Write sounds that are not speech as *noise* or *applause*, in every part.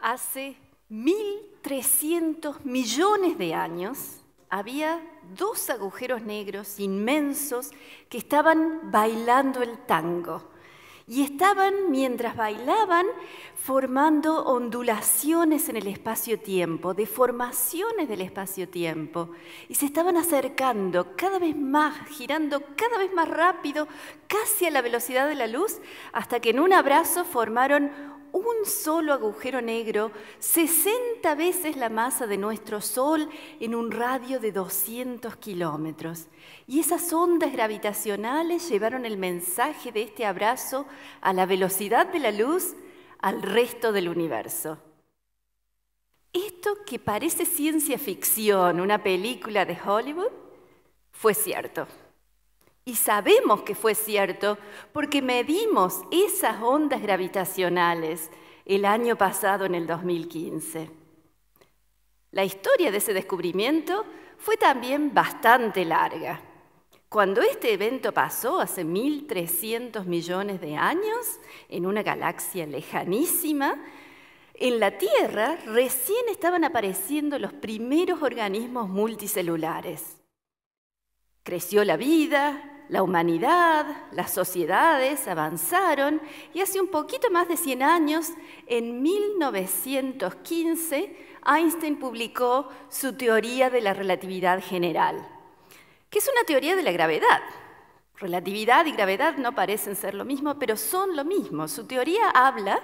hace 1.300 millones de años había dos agujeros negros inmensos que estaban bailando el tango. Y estaban, mientras bailaban, formando ondulaciones en el espacio-tiempo, deformaciones del espacio-tiempo. Y se estaban acercando cada vez más, girando cada vez más rápido, casi a la velocidad de la luz, hasta que en un abrazo formaron un solo agujero negro 60 veces la masa de nuestro Sol en un radio de 200 kilómetros. Y esas ondas gravitacionales llevaron el mensaje de este abrazo a la velocidad de la luz al resto del universo. Esto que parece ciencia ficción, una película de Hollywood, fue cierto. Y sabemos que fue cierto porque medimos esas ondas gravitacionales el año pasado, en el 2015. La historia de ese descubrimiento fue también bastante larga. Cuando este evento pasó hace 1.300 millones de años, en una galaxia lejanísima, en la Tierra recién estaban apareciendo los primeros organismos multicelulares. Creció la vida, la humanidad, las sociedades avanzaron y hace un poquito más de 100 años, en 1915, Einstein publicó su teoría de la relatividad general, que es una teoría de la gravedad, Relatividad y gravedad no parecen ser lo mismo, pero son lo mismo. Su teoría habla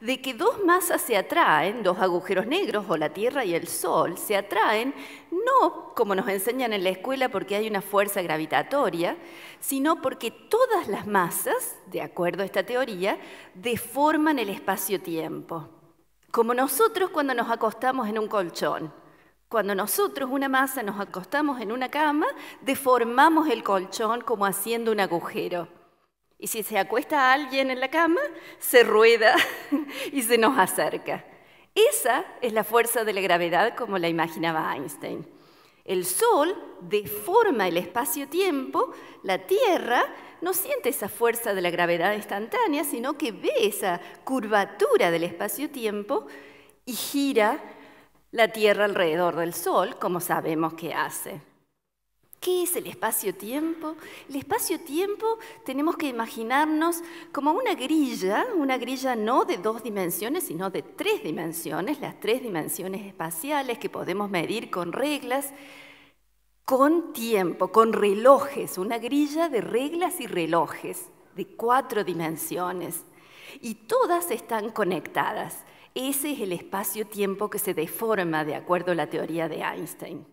de que dos masas se atraen, dos agujeros negros o la Tierra y el Sol, se atraen no como nos enseñan en la escuela porque hay una fuerza gravitatoria, sino porque todas las masas, de acuerdo a esta teoría, deforman el espacio-tiempo. Como nosotros cuando nos acostamos en un colchón. Cuando nosotros, una masa, nos acostamos en una cama, deformamos el colchón como haciendo un agujero. Y si se acuesta alguien en la cama, se rueda *laughs* y se nos acerca. Esa es la fuerza de la gravedad como la imaginaba Einstein. El Sol deforma el espacio-tiempo, la Tierra no siente esa fuerza de la gravedad instantánea, sino que ve esa curvatura del espacio-tiempo y gira la Tierra alrededor del Sol, como sabemos que hace. ¿Qué es el espacio-tiempo? El espacio-tiempo tenemos que imaginarnos como una grilla, una grilla no de dos dimensiones, sino de tres dimensiones, las tres dimensiones espaciales que podemos medir con reglas, con tiempo, con relojes, una grilla de reglas y relojes de cuatro dimensiones. Y todas están conectadas. Ese es el espacio-tiempo que se deforma de acuerdo a la teoría de Einstein.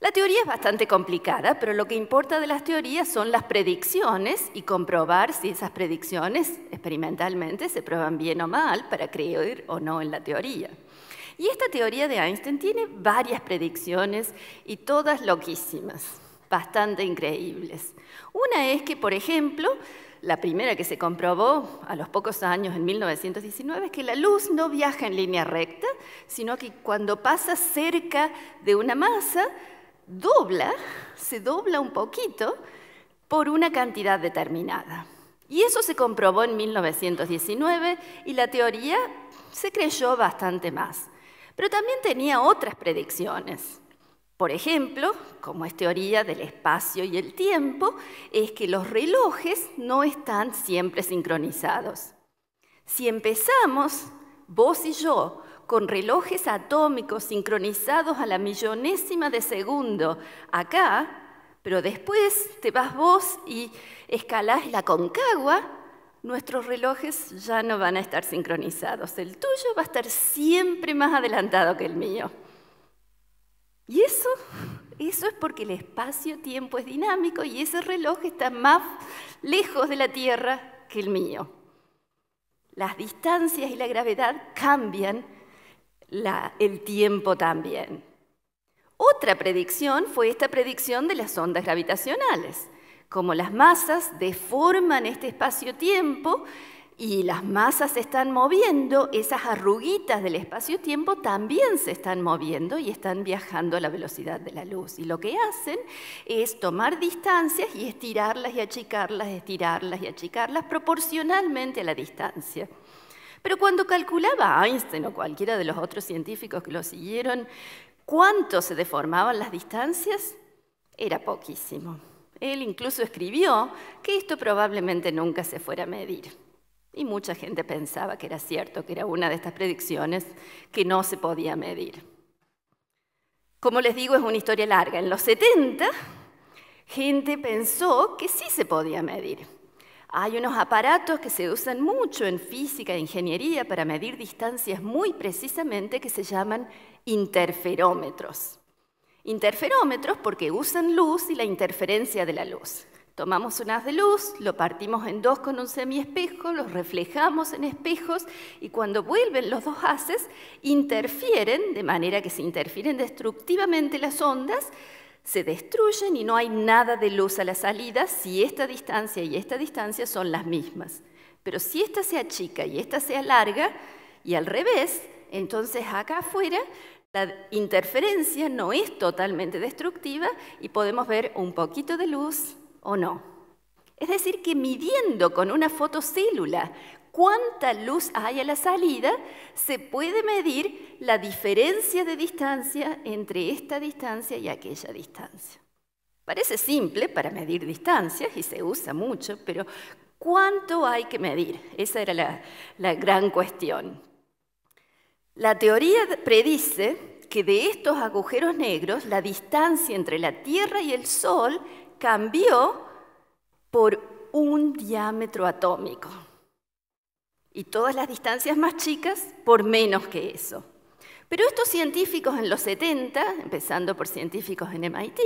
La teoría es bastante complicada, pero lo que importa de las teorías son las predicciones y comprobar si esas predicciones experimentalmente se prueban bien o mal para creer o no en la teoría. Y esta teoría de Einstein tiene varias predicciones y todas loquísimas, bastante increíbles. Una es que, por ejemplo, la primera que se comprobó a los pocos años, en 1919, es que la luz no viaja en línea recta, sino que cuando pasa cerca de una masa, dobla, se dobla un poquito por una cantidad determinada. Y eso se comprobó en 1919 y la teoría se creyó bastante más. Pero también tenía otras predicciones. Por ejemplo, como es teoría del espacio y el tiempo, es que los relojes no están siempre sincronizados. Si empezamos, vos y yo, con relojes atómicos sincronizados a la millonésima de segundo acá, pero después te vas vos y escalás la concagua, nuestros relojes ya no van a estar sincronizados. El tuyo va a estar siempre más adelantado que el mío. Eso es porque el espacio-tiempo es dinámico y ese reloj está más lejos de la Tierra que el mío. Las distancias y la gravedad cambian el tiempo también. Otra predicción fue esta predicción de las ondas gravitacionales. Como las masas deforman este espacio-tiempo, y las masas se están moviendo, esas arruguitas del espacio-tiempo también se están moviendo y están viajando a la velocidad de la luz. Y lo que hacen es tomar distancias y estirarlas y achicarlas, estirarlas y achicarlas proporcionalmente a la distancia. Pero cuando calculaba Einstein o cualquiera de los otros científicos que lo siguieron, cuánto se deformaban las distancias, era poquísimo. Él incluso escribió que esto probablemente nunca se fuera a medir. Y mucha gente pensaba que era cierto, que era una de estas predicciones que no se podía medir. Como les digo, es una historia larga. En los 70, gente pensó que sí se podía medir. Hay unos aparatos que se usan mucho en física e ingeniería para medir distancias muy precisamente que se llaman interferómetros. Interferómetros porque usan luz y la interferencia de la luz. Tomamos un haz de luz, lo partimos en dos con un semiespejo, los reflejamos en espejos y cuando vuelven los dos haces interfieren, de manera que se interfieren destructivamente las ondas, se destruyen y no hay nada de luz a la salida si esta distancia y esta distancia son las mismas. Pero si esta sea chica y esta sea larga, y al revés, entonces acá afuera la interferencia no es totalmente destructiva y podemos ver un poquito de luz, o no. Es decir, que midiendo con una fotocélula cuánta luz hay a la salida, se puede medir la diferencia de distancia entre esta distancia y aquella distancia. Parece simple para medir distancias y se usa mucho, pero ¿cuánto hay que medir? Esa era la, la gran cuestión. La teoría predice que de estos agujeros negros la distancia entre la Tierra y el Sol cambió por un diámetro atómico. Y todas las distancias más chicas por menos que eso. Pero estos científicos en los 70, empezando por científicos en MIT,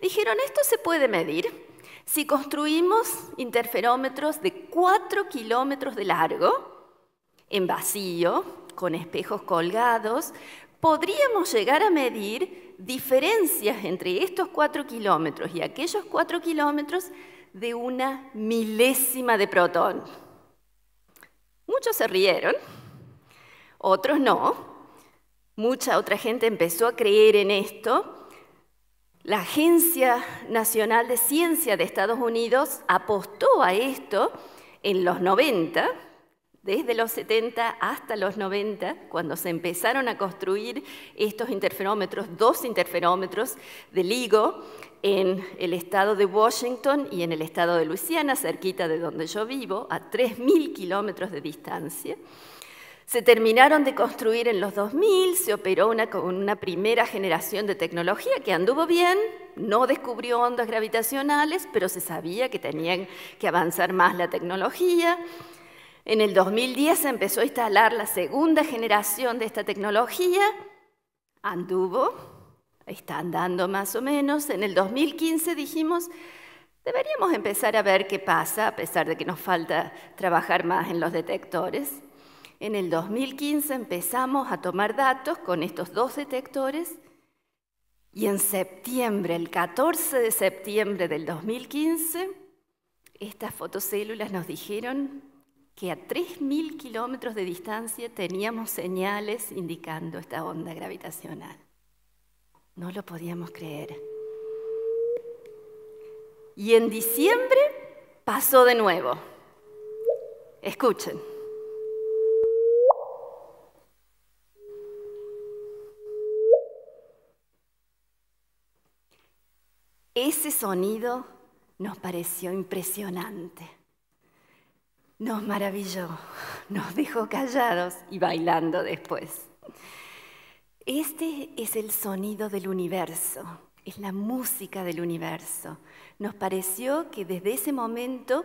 dijeron esto se puede medir si construimos interferómetros de 4 kilómetros de largo, en vacío, con espejos colgados, podríamos llegar a medir diferencias entre estos cuatro kilómetros y aquellos cuatro kilómetros de una milésima de protón. Muchos se rieron, otros no. Mucha otra gente empezó a creer en esto. La Agencia Nacional de Ciencia de Estados Unidos apostó a esto en los 90 desde los 70 hasta los 90, cuando se empezaron a construir estos interferómetros, dos interferómetros de LIGO en el estado de Washington y en el estado de Luisiana, cerquita de donde yo vivo, a 3.000 kilómetros de distancia. Se terminaron de construir en los 2000, se operó una, con una primera generación de tecnología que anduvo bien, no descubrió ondas gravitacionales, pero se sabía que tenían que avanzar más la tecnología. En el 2010 empezó a instalar la segunda generación de esta tecnología. Anduvo, está andando más o menos. En el 2015 dijimos, deberíamos empezar a ver qué pasa, a pesar de que nos falta trabajar más en los detectores. En el 2015 empezamos a tomar datos con estos dos detectores y en septiembre, el 14 de septiembre del 2015, estas fotocélulas nos dijeron que a 3.000 kilómetros de distancia teníamos señales indicando esta onda gravitacional. No lo podíamos creer. Y en diciembre pasó de nuevo. Escuchen. Ese sonido nos pareció impresionante. Nos maravilló, nos dejó callados y bailando después. Este es el sonido del universo, es la música del universo. Nos pareció que desde ese momento,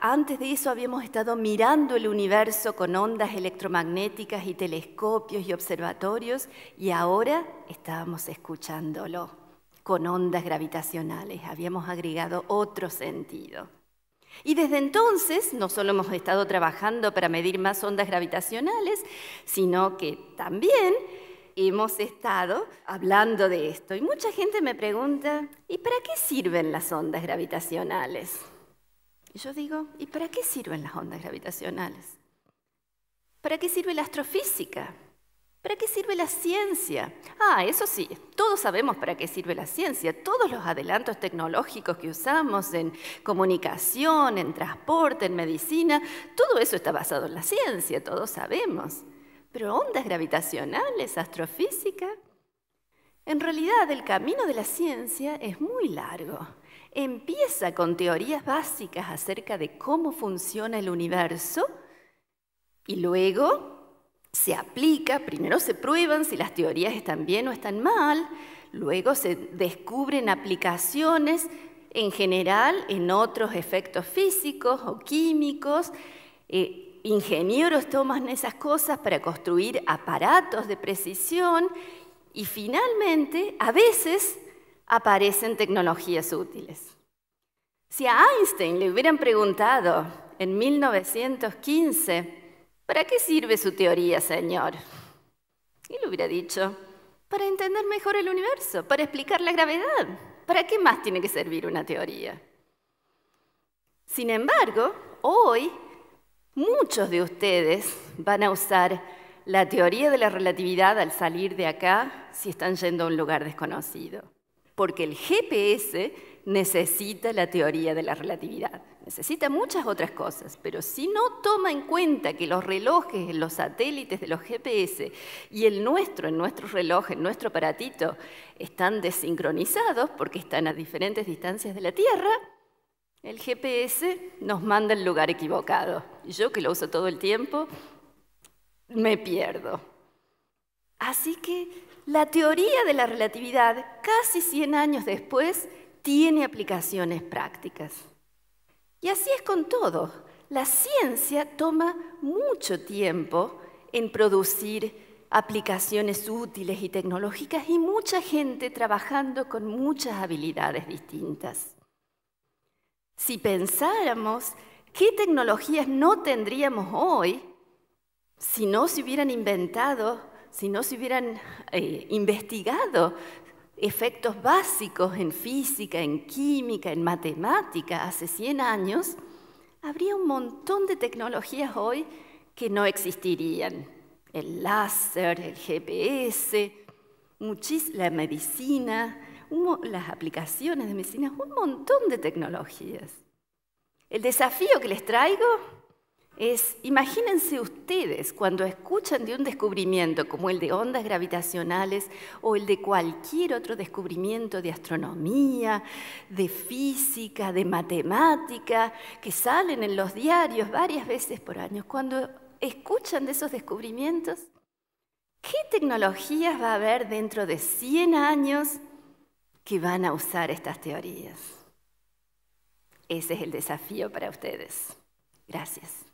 antes de eso habíamos estado mirando el universo con ondas electromagnéticas y telescopios y observatorios y ahora estábamos escuchándolo con ondas gravitacionales. Habíamos agregado otro sentido. Y desde entonces no solo hemos estado trabajando para medir más ondas gravitacionales, sino que también hemos estado hablando de esto. Y mucha gente me pregunta, ¿y para qué sirven las ondas gravitacionales? Y yo digo, ¿y para qué sirven las ondas gravitacionales? ¿Para qué sirve la astrofísica? ¿Para qué sirve la ciencia? Ah, eso sí, todos sabemos para qué sirve la ciencia. Todos los adelantos tecnológicos que usamos en comunicación, en transporte, en medicina, todo eso está basado en la ciencia, todos sabemos. Pero ondas gravitacionales, astrofísica. En realidad el camino de la ciencia es muy largo. Empieza con teorías básicas acerca de cómo funciona el universo y luego se aplica, primero se prueban si las teorías están bien o están mal, luego se descubren aplicaciones en general en otros efectos físicos o químicos. Eh, ingenieros toman esas cosas para construir aparatos de precisión y finalmente a veces aparecen tecnologías útiles. Si a Einstein le hubieran preguntado en 1915, ¿Para qué sirve su teoría, señor? Y lo hubiera dicho, para entender mejor el universo, para explicar la gravedad. ¿Para qué más tiene que servir una teoría? Sin embargo, hoy muchos de ustedes van a usar la teoría de la relatividad al salir de acá si están yendo a un lugar desconocido, porque el GPS necesita la teoría de la relatividad necesita muchas otras cosas, pero si no toma en cuenta que los relojes, los satélites de los GPS y el nuestro, en nuestro reloj, en nuestro aparatito, están desincronizados porque están a diferentes distancias de la Tierra, el GPS nos manda el lugar equivocado. Y yo que lo uso todo el tiempo, me pierdo. Así que la teoría de la relatividad, casi 100 años después, tiene aplicaciones prácticas. Y así es con todo. La ciencia toma mucho tiempo en producir aplicaciones útiles y tecnológicas y mucha gente trabajando con muchas habilidades distintas. Si pensáramos qué tecnologías no tendríamos hoy si no se hubieran inventado, si no se hubieran eh, investigado, efectos básicos en física, en química, en matemática hace 100 años, habría un montón de tecnologías hoy que no existirían. El láser, el GPS, la medicina, las aplicaciones de medicina, un montón de tecnologías. El desafío que les traigo es, imagínense ustedes cuando escuchan de un descubrimiento como el de ondas gravitacionales o el de cualquier otro descubrimiento de astronomía, de física, de matemática, que salen en los diarios varias veces por año, cuando escuchan de esos descubrimientos, ¿qué tecnologías va a haber dentro de 100 años que van a usar estas teorías? Ese es el desafío para ustedes. Gracias.